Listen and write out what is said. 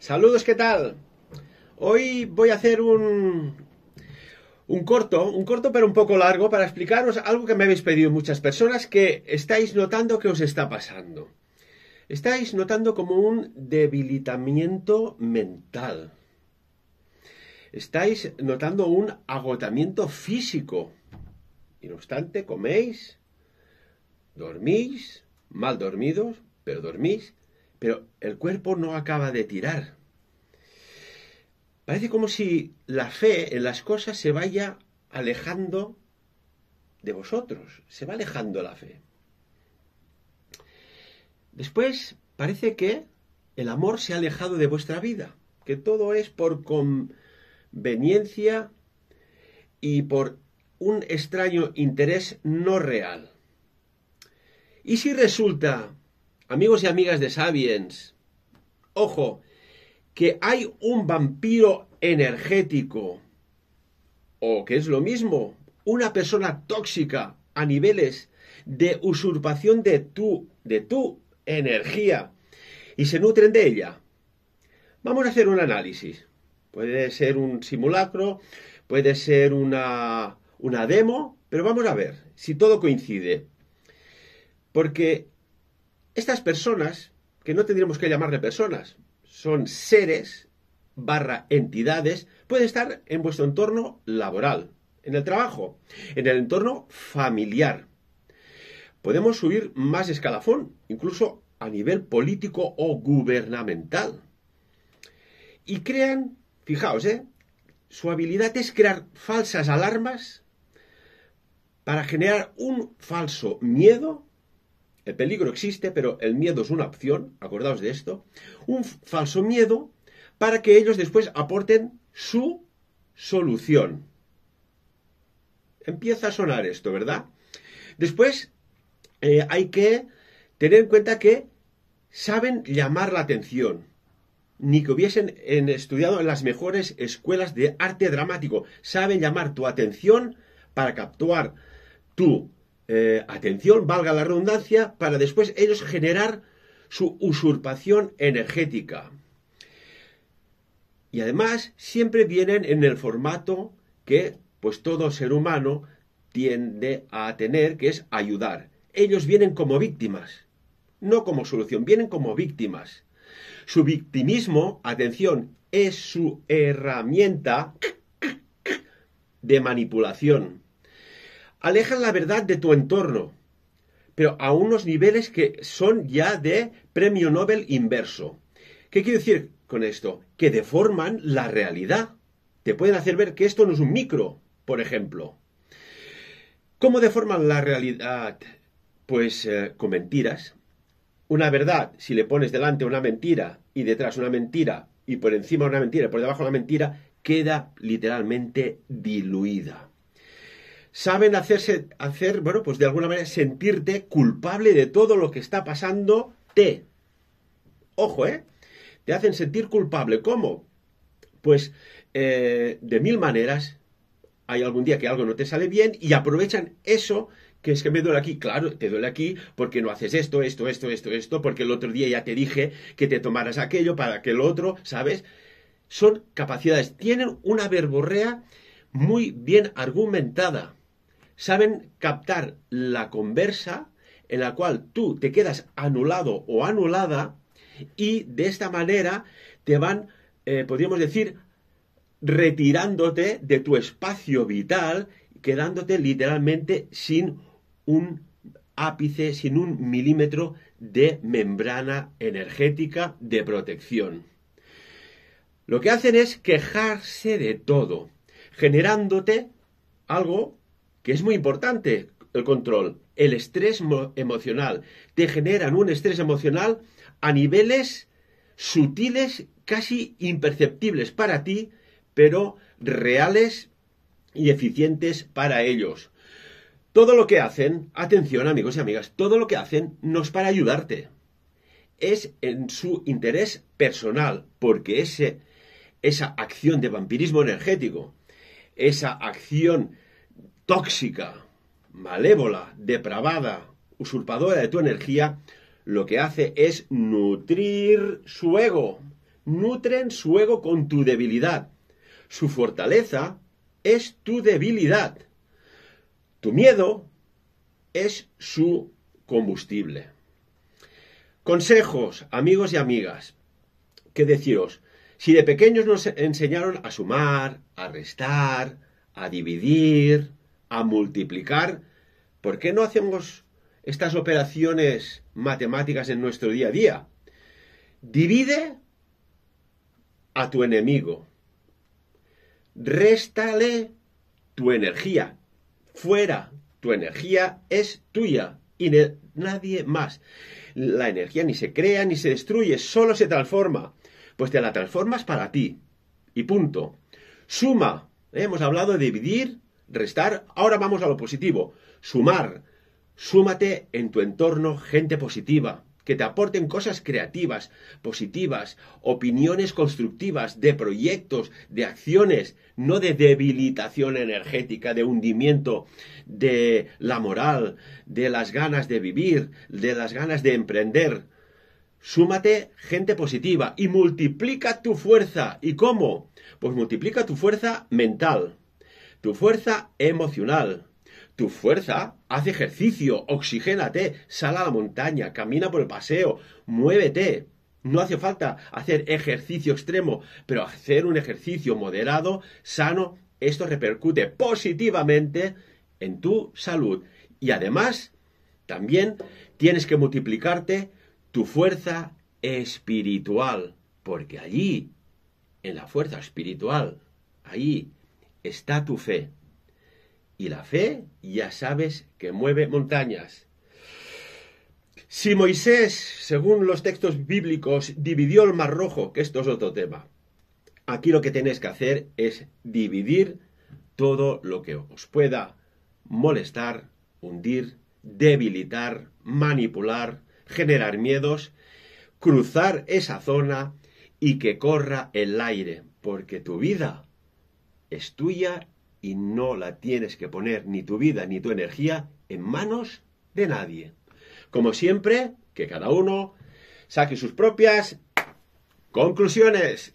Saludos, ¿qué tal? Hoy voy a hacer un, un corto, un corto pero un poco largo para explicaros algo que me habéis pedido muchas personas que estáis notando que os está pasando. Estáis notando como un debilitamiento mental. Estáis notando un agotamiento físico. Y no obstante, coméis, dormís, mal dormidos, pero dormís, pero el cuerpo no acaba de tirar. Parece como si la fe en las cosas se vaya alejando de vosotros, se va alejando la fe. Después parece que el amor se ha alejado de vuestra vida, que todo es por conveniencia y por un extraño interés no real. Y si resulta Amigos y amigas de Sabiens, ojo, que hay un vampiro energético, o que es lo mismo, una persona tóxica a niveles de usurpación de tu, de tu energía, y se nutren de ella. Vamos a hacer un análisis. Puede ser un simulacro, puede ser una, una demo, pero vamos a ver si todo coincide. Porque estas personas, que no tendríamos que llamarle personas, son seres barra entidades, pueden estar en vuestro entorno laboral, en el trabajo, en el entorno familiar. Podemos subir más escalafón, incluso a nivel político o gubernamental. Y crean, fijaos, ¿eh? su habilidad es crear falsas alarmas para generar un falso miedo el peligro existe, pero el miedo es una opción, acordaos de esto, un falso miedo para que ellos después aporten su solución. Empieza a sonar esto, ¿verdad? Después eh, hay que tener en cuenta que saben llamar la atención, ni que hubiesen estudiado en las mejores escuelas de arte dramático, saben llamar tu atención para captuar tu eh, atención, valga la redundancia, para después ellos generar su usurpación energética. Y además siempre vienen en el formato que pues todo ser humano tiende a tener, que es ayudar. Ellos vienen como víctimas, no como solución, vienen como víctimas. Su victimismo, atención, es su herramienta de manipulación alejan la verdad de tu entorno, pero a unos niveles que son ya de premio Nobel inverso. ¿Qué quiero decir con esto? Que deforman la realidad. Te pueden hacer ver que esto no es un micro, por ejemplo. ¿Cómo deforman la realidad? Pues eh, con mentiras. Una verdad, si le pones delante una mentira y detrás una mentira y por encima una mentira y por debajo una mentira, queda literalmente diluida saben hacerse, hacer, bueno, pues de alguna manera sentirte culpable de todo lo que está pasando te. Ojo, ¿eh? Te hacen sentir culpable. ¿Cómo? Pues eh, de mil maneras. Hay algún día que algo no te sale bien y aprovechan eso que es que me duele aquí. Claro, te duele aquí porque no haces esto, esto, esto, esto, esto, porque el otro día ya te dije que te tomaras aquello para que el otro, ¿sabes? Son capacidades. Tienen una verborrea muy bien argumentada saben captar la conversa en la cual tú te quedas anulado o anulada y de esta manera te van, eh, podríamos decir, retirándote de tu espacio vital, quedándote literalmente sin un ápice, sin un milímetro de membrana energética de protección. Lo que hacen es quejarse de todo, generándote algo que es muy importante el control, el estrés emocional. Te generan un estrés emocional a niveles sutiles, casi imperceptibles para ti, pero reales y eficientes para ellos. Todo lo que hacen, atención amigos y amigas, todo lo que hacen no es para ayudarte. Es en su interés personal, porque ese, esa acción de vampirismo energético, esa acción tóxica, malévola, depravada, usurpadora de tu energía, lo que hace es nutrir su ego. Nutren su ego con tu debilidad. Su fortaleza es tu debilidad. Tu miedo es su combustible. Consejos, amigos y amigas, ¿qué deciros? Si de pequeños nos enseñaron a sumar, a restar, a dividir, a multiplicar, ¿por qué no hacemos estas operaciones matemáticas en nuestro día a día? Divide a tu enemigo. Réstale tu energía. Fuera, tu energía es tuya y nadie más. La energía ni se crea ni se destruye, solo se transforma. Pues te la transformas para ti. Y punto. Suma. Hemos hablado de dividir restar. Ahora vamos a lo positivo. Sumar. Súmate en tu entorno gente positiva, que te aporten cosas creativas, positivas, opiniones constructivas de proyectos, de acciones, no de debilitación energética, de hundimiento de la moral, de las ganas de vivir, de las ganas de emprender. Súmate gente positiva y multiplica tu fuerza. ¿Y cómo? Pues multiplica tu fuerza mental. Tu fuerza emocional. Tu fuerza, haz ejercicio, oxigénate, sal a la montaña, camina por el paseo, muévete. No hace falta hacer ejercicio extremo, pero hacer un ejercicio moderado, sano, esto repercute positivamente en tu salud. Y además, también tienes que multiplicarte tu fuerza espiritual, porque allí, en la fuerza espiritual, allí está tu fe. Y la fe ya sabes que mueve montañas. Si Moisés, según los textos bíblicos, dividió el mar rojo, que esto es otro tema, aquí lo que tenéis que hacer es dividir todo lo que os pueda molestar, hundir, debilitar, manipular, generar miedos, cruzar esa zona y que corra el aire, porque tu vida es tuya y no la tienes que poner ni tu vida ni tu energía en manos de nadie. Como siempre, que cada uno saque sus propias conclusiones.